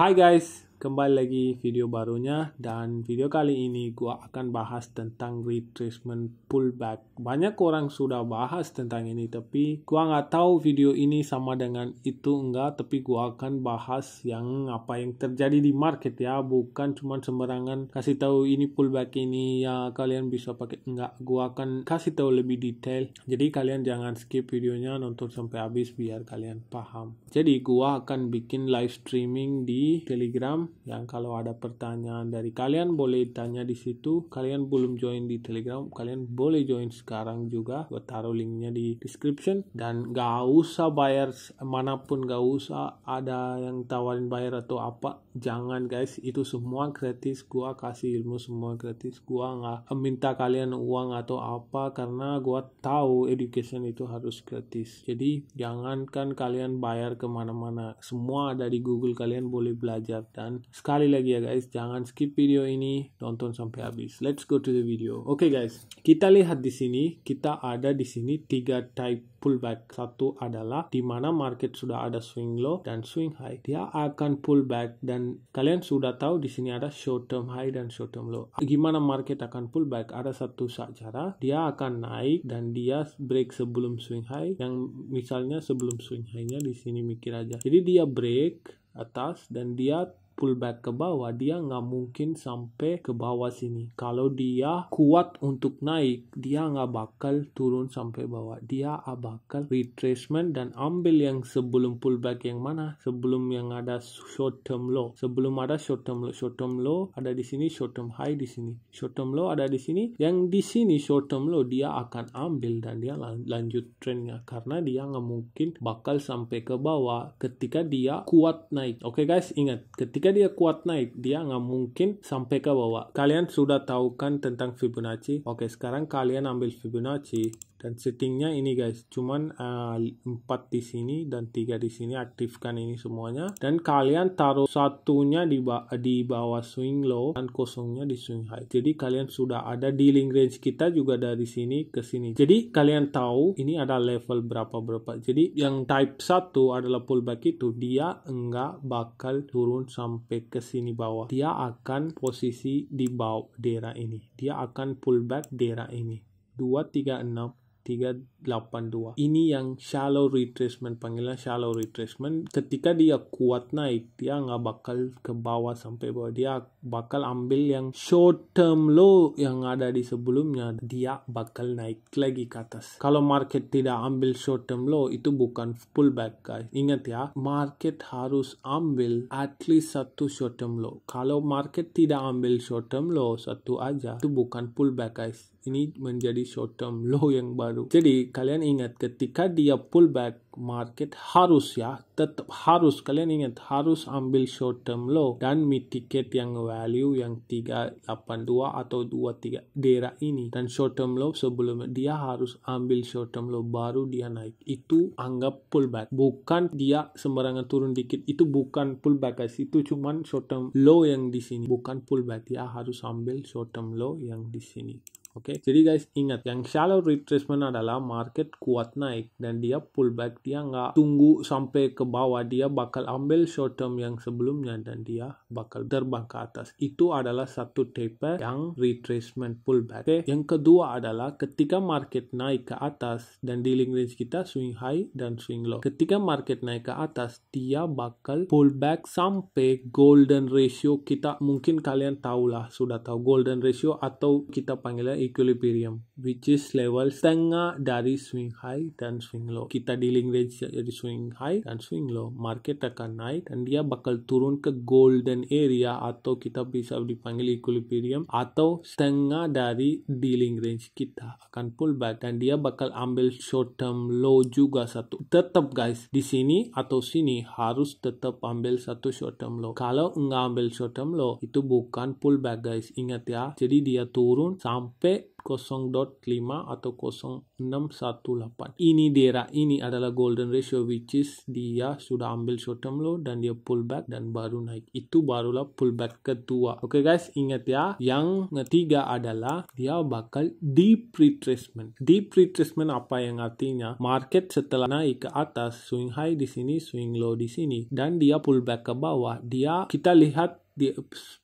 Hi guys. Kembali lagi video barunya dan video kali ini gua akan bahas tentang retracement pullback. Banyak orang sudah bahas tentang ini tapi gua nggak tahu video ini sama dengan itu enggak tapi gua akan bahas yang apa yang terjadi di market ya bukan cuma sembarangan kasih tahu ini pullback ini ya kalian bisa pakai enggak gua akan kasih tahu lebih detail. Jadi kalian jangan skip videonya nonton sampai habis biar kalian paham. Jadi gua akan bikin live streaming di Telegram yang kalau ada pertanyaan dari kalian boleh tanya di situ kalian belum join di telegram kalian boleh join sekarang juga gue taruh linknya di description dan gak usah bayar manapun gak usah ada yang tawarin bayar atau apa jangan guys itu semua gratis gua kasih ilmu semua gratis gua nggak minta kalian uang atau apa karena gua tahu education itu harus gratis jadi jangankan kalian bayar kemana-mana semua ada di Google kalian boleh belajar dan sekali lagi ya guys, jangan skip video ini, tonton sampai habis. Let's go to the video. Oke okay guys, kita lihat di sini, kita ada di sini tiga type pullback. Satu adalah di mana market sudah ada swing low dan swing high. Dia akan pullback dan kalian sudah tahu di sini ada short term high dan short term low. Gimana market akan pullback? Ada satu cara, dia akan naik dan dia break sebelum swing high. Yang misalnya sebelum swing high-nya di sini mikir aja. Jadi dia break atas dan dia pullback ke bawah dia nggak mungkin sampai ke bawah sini kalau dia kuat untuk naik dia nggak bakal turun sampai bawah dia bakal retracement dan ambil yang sebelum pullback yang mana sebelum yang ada short term low sebelum ada short term low short term low ada di sini short term high di sini short term low ada di sini yang di sini short term low dia akan ambil dan dia lanjut trennya karena dia nggak mungkin bakal sampai ke bawah ketika dia kuat naik oke okay guys ingat ketika ketika dia kuat naik, dia nggak mungkin sampai ke bawah. Kalian sudah tahu kan tentang Fibonacci? Oke, sekarang kalian ambil Fibonacci dan settingnya ini guys cuman uh, eh, 4 di sini dan tiga di sini aktifkan ini semuanya dan kalian taruh satunya di, ba di bawah swing low dan kosongnya di swing high jadi kalian sudah ada dealing range kita juga dari sini ke sini jadi kalian tahu ini ada level berapa berapa jadi yang type satu adalah pullback itu dia enggak bakal turun sampai ke sini bawah dia akan posisi di bawah daerah ini dia akan pullback daerah ini 236 व्यक्तिगत 82 ini yang shallow retracement panggilan shallow retracement ketika dia kuat naik dia nggak bakal ke bawah sampai bawah dia bakal ambil yang short term low yang ada di sebelumnya dia bakal naik lagi ke atas kalau market tidak ambil short term low itu bukan pullback guys ingat ya market harus ambil at least satu short term low kalau market tidak ambil short term low satu aja itu bukan pullback guys ini menjadi short term low yang baru jadi kalian ingat ketika dia pullback market harus ya tetap harus kalian ingat harus ambil short term low dan ticket yang value yang 382 atau 23 daerah ini dan short term low sebelum dia harus ambil short term low baru dia naik itu anggap pullback bukan dia sembarangan turun dikit itu bukan pullback guys itu cuman short term low yang di sini bukan pullback dia harus ambil short term low yang di sini Oke, jadi guys ingat yang shallow retracement adalah market kuat naik dan dia pullback, dia nggak tunggu sampai ke bawah, dia bakal ambil short term yang sebelumnya dan dia bakal terbang ke atas. Itu adalah satu tipe yang retracement pullback. Okay. yang kedua adalah ketika market naik ke atas dan dealing range kita swing high dan swing low. Ketika market naik ke atas, dia bakal pullback sampai golden ratio kita mungkin kalian tahulah sudah tahu golden ratio atau kita panggilnya equilibrium which is level setengah dari swing high dan swing low kita di link range jadi swing high dan swing low market akan naik dan dia bakal turun ke golden area atau kita bisa dipanggil equilibrium atau setengah dari dealing range kita akan pullback dan dia bakal ambil short term low juga satu tetap guys di sini atau sini harus tetap ambil satu short term low kalau nggak ambil short term low itu bukan pullback guys ingat ya jadi dia turun sampai 0.5 atau 0.618. Ini daerah ini adalah golden ratio which is dia sudah ambil short term low dan dia pullback dan baru naik. Itu barulah pullback kedua. Oke okay guys, ingat ya. Yang ketiga adalah dia bakal deep retracement. Deep retracement apa yang artinya? Market setelah naik ke atas, swing high di sini, swing low di sini dan dia pullback ke bawah. Dia kita lihat di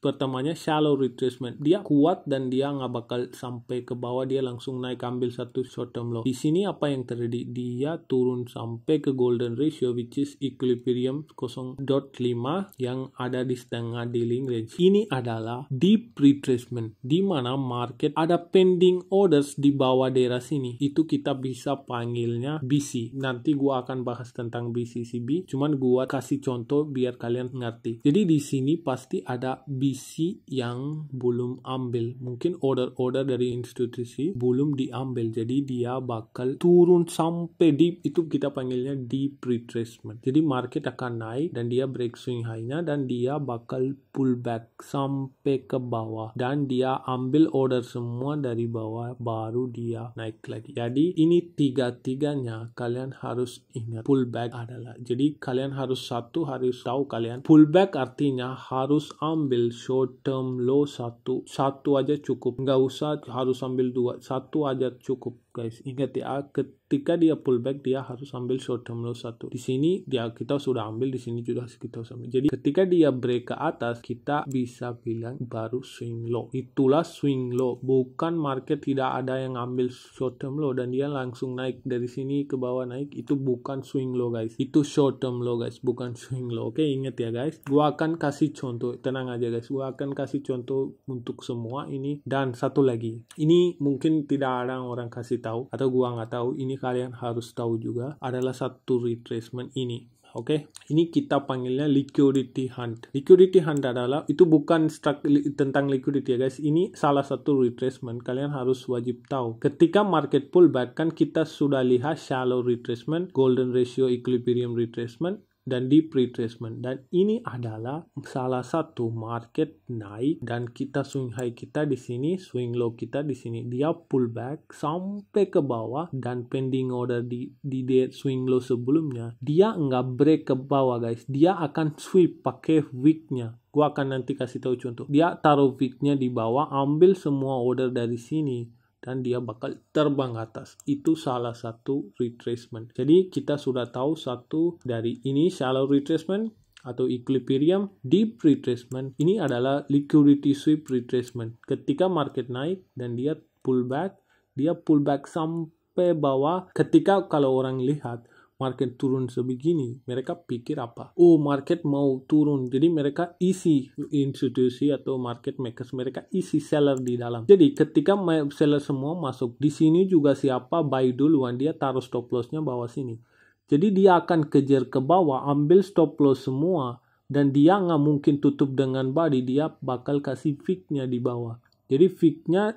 pertamanya shallow retracement dia kuat dan dia nggak bakal sampai ke bawah dia langsung naik ambil satu short term low di sini apa yang terjadi dia turun sampai ke golden ratio which is equilibrium 0.5 yang ada di setengah dealing range ini adalah deep retracement di mana market ada pending orders di bawah daerah sini itu kita bisa panggilnya BC nanti gua akan bahas tentang BCCB cuman gua kasih contoh biar kalian ngerti jadi di sini pasti ada BC yang belum ambil. Mungkin order-order dari institusi belum diambil. Jadi dia bakal turun sampai di Itu kita panggilnya deep retracement. Jadi market akan naik dan dia break swing high-nya dan dia bakal pull back sampai ke bawah. Dan dia ambil order semua dari bawah baru dia naik lagi. Jadi ini tiga-tiganya kalian harus ingat pullback adalah. Jadi kalian harus satu harus tahu kalian pullback artinya harus ambil short term low satu satu aja cukup nggak usah harus ambil dua satu aja cukup guys ingat ya ketika dia pullback dia harus ambil short term low satu di sini dia kita sudah ambil di sini juga kita sudah jadi ketika dia break ke atas kita bisa bilang baru swing low itulah swing low bukan market tidak ada yang ambil short term low dan dia langsung naik dari sini ke bawah naik itu bukan swing low guys itu short term low guys bukan swing low oke ingat ya guys gua akan kasih contoh tenang aja guys gua akan kasih contoh untuk semua ini dan satu lagi ini mungkin tidak ada orang kasih tahu atau gua nggak tahu ini kalian harus tahu juga adalah satu retracement ini Oke, okay? ini kita panggilnya liquidity hunt. Liquidity hunt adalah itu bukan struck, li, tentang liquidity ya guys. Ini salah satu retracement kalian harus wajib tahu. Ketika market pullback kan kita sudah lihat shallow retracement, golden ratio equilibrium retracement, dan di pre-tracement dan ini adalah salah satu market naik dan kita swing high kita di sini swing low kita di sini dia pullback sampai ke bawah dan pending order di di swing low sebelumnya dia nggak break ke bawah guys dia akan sweep pakai weeknya gua akan nanti kasih tahu contoh dia taruh weeknya di bawah ambil semua order dari sini dan dia bakal terbang ke atas. Itu salah satu retracement. Jadi kita sudah tahu satu dari ini shallow retracement atau equilibrium deep retracement. Ini adalah liquidity sweep retracement. Ketika market naik dan dia pullback, dia pullback sampai bawah. Ketika kalau orang lihat market turun sebegini, mereka pikir apa? Oh, market mau turun. Jadi mereka isi institusi atau market makers, mereka isi seller di dalam. Jadi ketika seller semua masuk, di sini juga siapa buy duluan, dia taruh stop lossnya bawah sini. Jadi dia akan kejar ke bawah, ambil stop loss semua, dan dia nggak mungkin tutup dengan body, dia bakal kasih fignya di bawah. Jadi fignya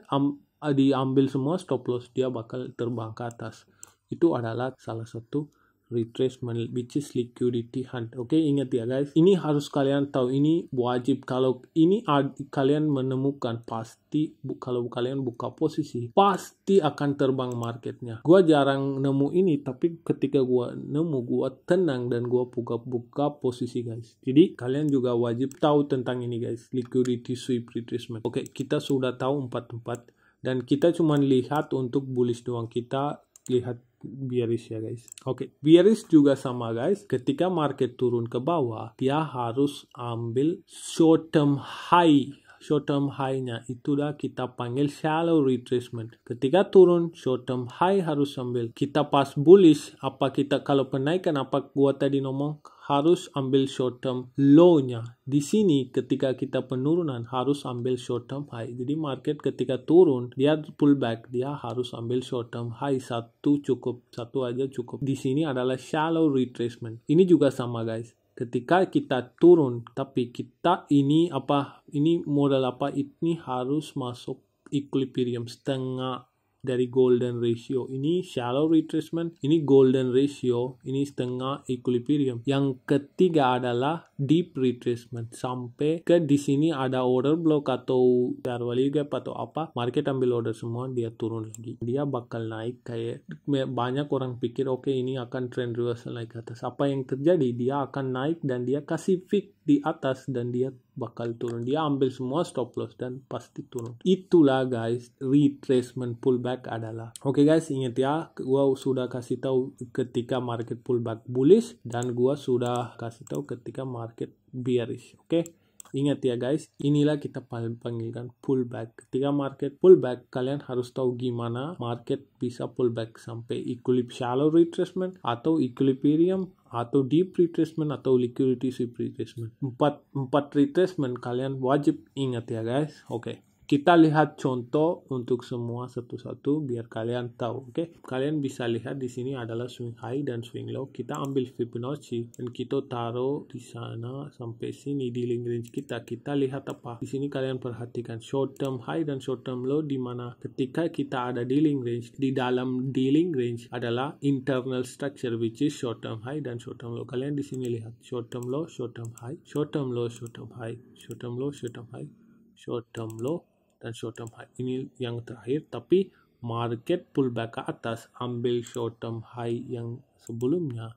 diambil semua stop loss, dia bakal terbang ke atas. Itu adalah salah satu retracement which is liquidity hunt oke okay, ingat ya guys ini harus kalian tahu ini wajib kalau ini kalian menemukan pasti bu, kalau kalian buka posisi pasti akan terbang marketnya gua jarang nemu ini tapi ketika gua nemu gua tenang dan gua buka buka posisi guys jadi kalian juga wajib tahu tentang ini guys liquidity sweep retracement oke okay, kita sudah tahu empat tempat dan kita cuma lihat untuk bullish doang kita lihat bearish ya guys. Oke, okay. bearish juga sama guys. Ketika market turun ke bawah, dia harus ambil short term high short term high-nya itu itulah kita panggil shallow retracement. Ketika turun short term high harus ambil. Kita pas bullish apa kita kalau penaikan apa gua tadi ngomong harus ambil short term low-nya. Di sini ketika kita penurunan harus ambil short term high. Jadi market ketika turun dia pullback dia harus ambil short term high satu cukup satu aja cukup. Di sini adalah shallow retracement. Ini juga sama guys ketika kita turun tapi kita ini apa ini modal apa ini harus masuk equilibrium setengah dari golden ratio ini shallow retracement ini golden ratio ini setengah equilibrium yang ketiga adalah deep retracement sampai ke di sini ada order block atau value gap atau apa market ambil order semua dia turun lagi dia bakal naik kayak banyak orang pikir oke okay, ini akan trend reversal naik ke atas apa yang terjadi dia akan naik dan dia kasih fix di atas dan dia bakal turun dia ambil semua stop loss dan pasti turun itulah guys retracement pullback adalah oke okay guys ingat ya gua sudah kasih tahu ketika market pullback bullish dan gua sudah kasih tahu ketika market bearish oke okay? Ingat ya guys, inilah kita panggilkan pullback. Ketika market pullback, kalian harus tahu gimana market bisa pullback sampai equilibrium shallow retracement atau equilibrium atau deep retracement atau liquidity sweep retracement. Empat, empat retracement kalian wajib ingat ya guys. Oke. Okay kita lihat contoh untuk semua satu-satu biar kalian tahu oke okay? kalian bisa lihat di sini adalah swing high dan swing low kita ambil Fibonacci dan kita taruh di sana sampai sini di link range kita kita lihat apa di sini kalian perhatikan short term high dan short term low di mana ketika kita ada di link range di dalam di link range adalah internal structure which is short term high dan short term low kalian di sini lihat short term low short term high short term low short term high short term low short term high short term low dan short term high ini yang terakhir tapi market pullback ke atas ambil short term high yang sebelumnya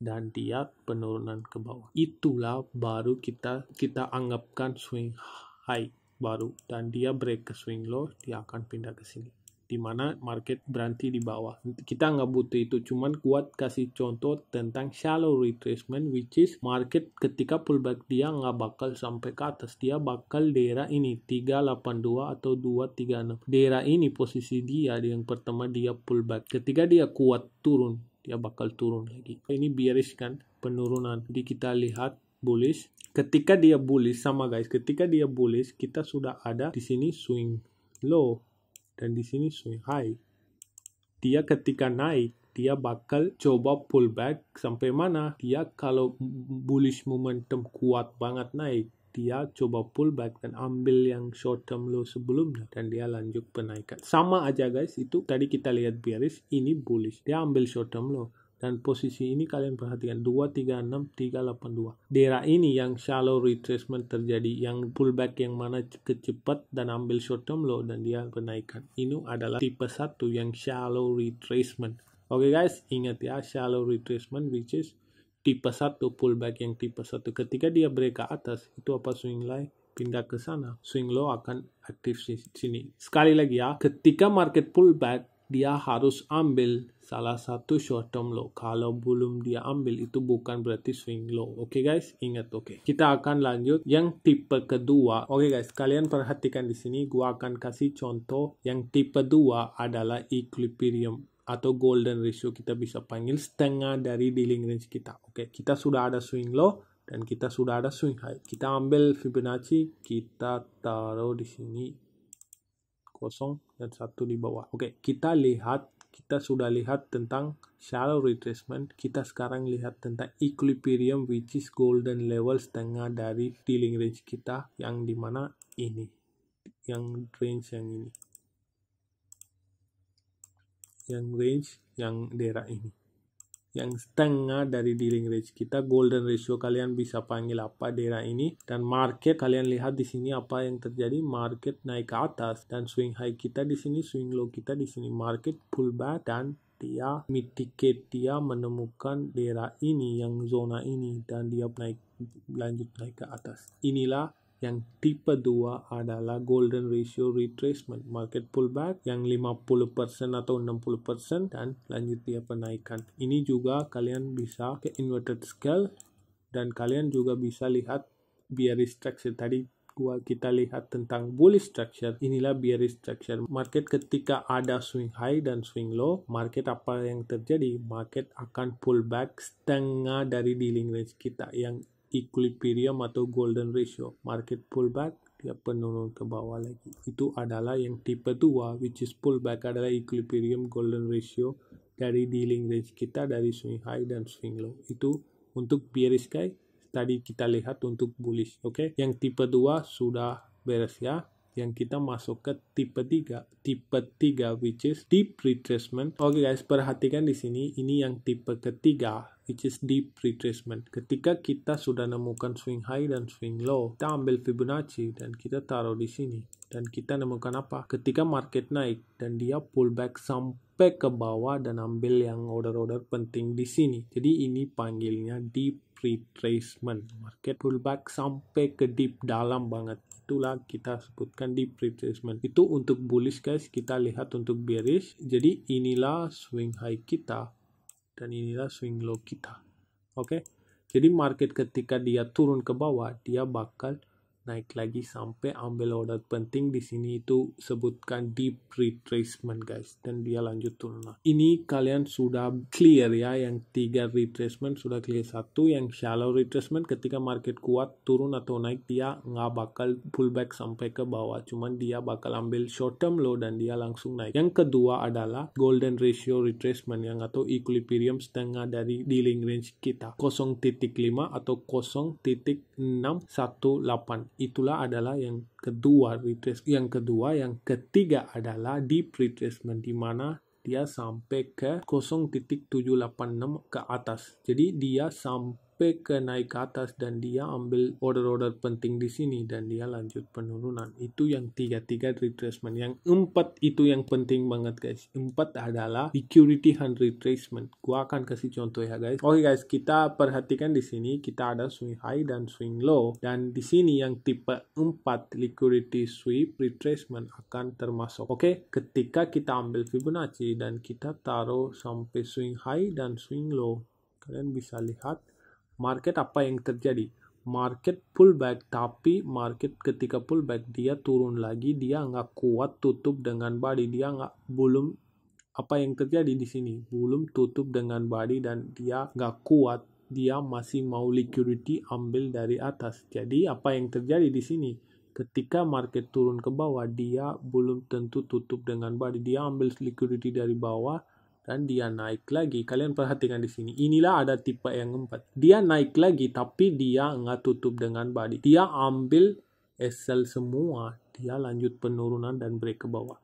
dan dia penurunan ke bawah itulah baru kita kita anggapkan swing high baru dan dia break ke swing low dia akan pindah ke sini di mana market berhenti di bawah. Kita nggak butuh itu, cuman kuat kasih contoh tentang shallow retracement, which is market ketika pullback dia nggak bakal sampai ke atas, dia bakal daerah ini 382 atau 236. Daerah ini posisi dia yang pertama dia pullback. Ketika dia kuat turun, dia bakal turun lagi. Ini bearish kan penurunan. Jadi kita lihat bullish. Ketika dia bullish sama guys, ketika dia bullish kita sudah ada di sini swing low dan di sini high. dia ketika naik dia bakal coba pullback sampai mana dia kalau bullish momentum kuat banget naik dia coba pullback dan ambil yang short term low sebelumnya dan dia lanjut penaikan sama aja guys itu tadi kita lihat bearish ini bullish dia ambil short term low dan posisi ini kalian perhatikan 236 382 daerah ini yang shallow retracement terjadi yang pullback yang mana kecepat dan ambil short term low dan dia kenaikan ini adalah tipe satu yang shallow retracement oke okay guys ingat ya shallow retracement which is tipe satu pullback yang tipe satu ketika dia break ke atas itu apa swing line pindah ke sana, swing low akan aktif sini. Sekali lagi ya, ketika market pullback, dia harus ambil salah satu short term low. Kalau belum dia ambil itu bukan berarti swing low. Oke okay guys, ingat oke. Okay. Kita akan lanjut yang tipe kedua. Oke okay guys, kalian perhatikan di sini gua akan kasih contoh yang tipe dua adalah equilibrium atau golden ratio kita bisa panggil setengah dari dealing range kita. Oke, okay. kita sudah ada swing low, dan kita sudah ada swing high. Kita ambil Fibonacci, kita taruh di sini kosong dan satu di bawah. Oke, kita lihat, kita sudah lihat tentang shallow retracement. Kita sekarang lihat tentang equilibrium which is golden level setengah dari dealing range kita yang dimana ini, yang range yang ini, yang range yang daerah ini yang setengah dari dealing range kita golden ratio kalian bisa panggil apa daerah ini dan market kalian lihat di sini apa yang terjadi market naik ke atas dan swing high kita di sini swing low kita di sini market pullback dan dia mitigate dia menemukan daerah ini yang zona ini dan dia naik lanjut naik ke atas inilah yang tipe 2 adalah golden ratio retracement market pullback yang 50% atau 60% dan lanjut lanjutnya penaikan ini juga kalian bisa ke inverted scale dan kalian juga bisa lihat bearish structure tadi gua kita lihat tentang bullish structure inilah bearish structure market ketika ada swing high dan swing low market apa yang terjadi market akan pullback setengah dari dealing range kita yang equilibrium atau golden ratio market pullback dia penurun ke bawah lagi itu adalah yang tipe 2 which is pullback adalah equilibrium golden ratio dari dealing range kita dari swing high dan swing low itu untuk bearish guy tadi kita lihat untuk bullish oke okay? yang tipe 2 sudah beres ya yang kita masuk ke tipe 3 tipe 3 which is deep retracement oke okay guys perhatikan di sini ini yang tipe ketiga which is deep retracement ketika kita sudah nemukan swing high dan swing low kita ambil Fibonacci dan kita taruh di sini dan kita nemukan apa ketika market naik dan dia pullback sampai ke bawah dan ambil yang order-order penting di sini jadi ini panggilnya deep retracement market pullback sampai ke deep dalam banget itulah kita sebutkan di pre treatment itu untuk bullish guys kita lihat untuk bearish jadi inilah swing high kita dan inilah swing low kita oke okay? jadi market ketika dia turun ke bawah dia bakal naik lagi sampai ambil order penting di sini itu sebutkan deep retracement guys dan dia lanjut turun nah, ini kalian sudah clear ya yang tiga retracement sudah clear satu yang shallow retracement ketika market kuat turun atau naik dia nggak bakal pullback sampai ke bawah cuman dia bakal ambil short term low dan dia langsung naik yang kedua adalah golden ratio retracement yang atau equilibrium setengah dari dealing range kita 0.5 atau 0.618 itulah adalah yang kedua retrace yang kedua yang ketiga adalah deep retracement di mana dia sampai ke 0.786 ke atas jadi dia sampai sampai ke naik ke atas dan dia ambil order-order penting di sini dan dia lanjut penurunan itu yang tiga tiga retracement yang empat itu yang penting banget guys empat adalah security hand retracement gua akan kasih contoh ya guys oke guys kita perhatikan di sini kita ada swing high dan swing low dan di sini yang tipe 4 liquidity sweep retracement akan termasuk oke okay? ketika kita ambil Fibonacci dan kita taruh sampai swing high dan swing low kalian bisa lihat market apa yang terjadi market pullback tapi market ketika pullback dia turun lagi dia nggak kuat tutup dengan body dia nggak belum apa yang terjadi di sini belum tutup dengan body dan dia nggak kuat dia masih mau liquidity ambil dari atas jadi apa yang terjadi di sini ketika market turun ke bawah dia belum tentu tutup dengan body dia ambil liquidity dari bawah dan dia naik lagi. Kalian perhatikan di sini. Inilah ada tipe yang empat Dia naik lagi tapi dia nggak tutup dengan body. Dia ambil SL semua. Dia lanjut penurunan dan break ke bawah.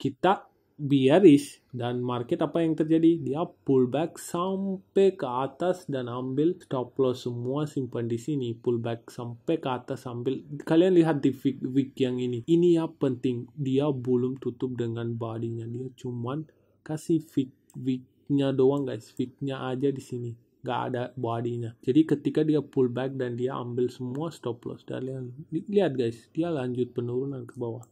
Kita bearish dan market apa yang terjadi? Dia pullback sampai ke atas dan ambil stop loss semua simpan di sini. Pullback sampai ke atas ambil. Kalian lihat di week, week yang ini. Ini yang penting. Dia belum tutup dengan bodinya. Dia cuman kasih fix weaknya doang guys weaknya aja di sini nggak ada bodinya jadi ketika dia pullback dan dia ambil semua stop loss kalian lihat guys dia lanjut penurunan ke bawah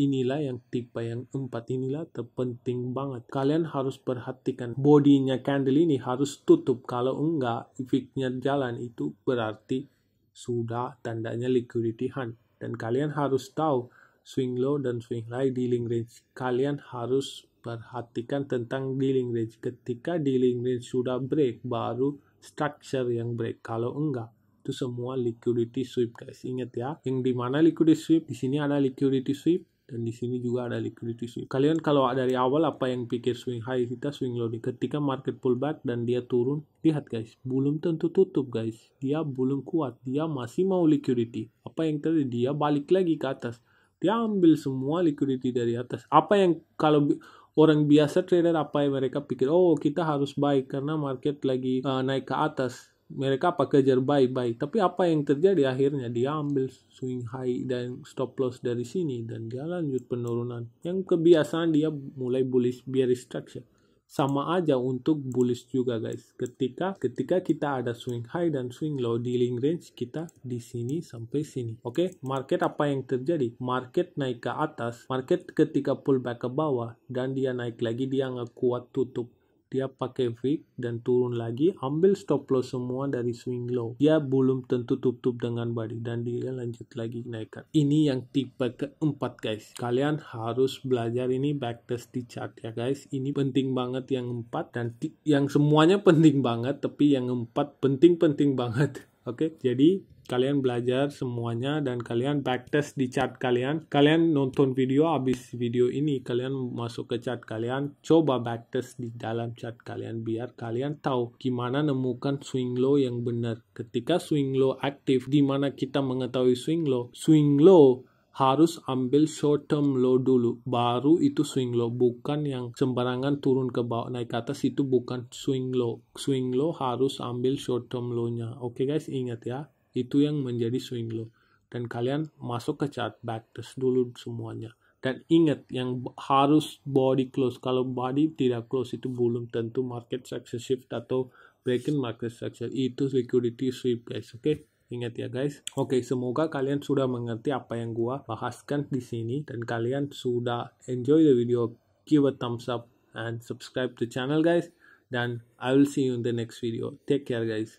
inilah yang tipe yang empat inilah terpenting banget kalian harus perhatikan bodinya candle ini harus tutup kalau enggak efeknya jalan itu berarti sudah tandanya liquidity hunt dan kalian harus tahu swing low dan swing high dealing range kalian harus perhatikan tentang dealing range. Ketika dealing range sudah break, baru structure yang break. Kalau enggak, itu semua liquidity sweep guys. Ingat ya, yang di mana liquidity sweep? Di sini ada liquidity sweep dan di sini juga ada liquidity sweep. Kalian kalau dari awal apa yang pikir swing high kita swing low nih. ketika market pullback dan dia turun, lihat guys, belum tentu tutup guys. Dia belum kuat, dia masih mau liquidity. Apa yang terjadi? Dia balik lagi ke atas. Dia ambil semua liquidity dari atas. Apa yang kalau orang biasa trader apa yang mereka pikir oh kita harus buy karena market lagi uh, naik ke atas mereka apa kejar buy buy tapi apa yang terjadi akhirnya diambil swing high dan stop loss dari sini dan dia lanjut penurunan yang kebiasaan dia mulai bullish bearish structure sama aja untuk bullish juga guys. Ketika ketika kita ada swing high dan swing low dealing range kita di sini sampai sini. Oke, okay? market apa yang terjadi? Market naik ke atas, market ketika pullback ke bawah dan dia naik lagi dia nggak kuat tutup dia pakai wick dan turun lagi ambil stop loss semua dari swing low dia belum tentu tutup dengan body dan dia lanjut lagi naikkan ini yang tipe keempat guys kalian harus belajar ini backtest di chart ya guys ini penting banget yang empat dan yang semuanya penting banget tapi yang empat penting-penting banget Oke, jadi kalian belajar semuanya dan kalian backtest di chat kalian. Kalian nonton video habis video ini kalian masuk ke chat kalian, coba backtest di dalam chat kalian biar kalian tahu gimana nemukan swing low yang benar. Ketika swing low aktif di mana kita mengetahui swing low, swing low harus ambil short term low dulu baru itu swing low bukan yang sembarangan turun ke bawah naik ke atas itu bukan swing low swing low harus ambil short term low nya oke okay guys ingat ya itu yang menjadi swing low dan kalian masuk ke chart backtest dulu semuanya dan ingat yang harus body close kalau body tidak close itu belum tentu market success shift atau breaking market success. itu security sweep guys oke okay? Ingat ya guys. Oke, semoga kalian sudah mengerti apa yang gua bahaskan di sini dan kalian sudah enjoy the video. Give a thumbs up and subscribe to channel guys. Dan I will see you in the next video. Take care guys.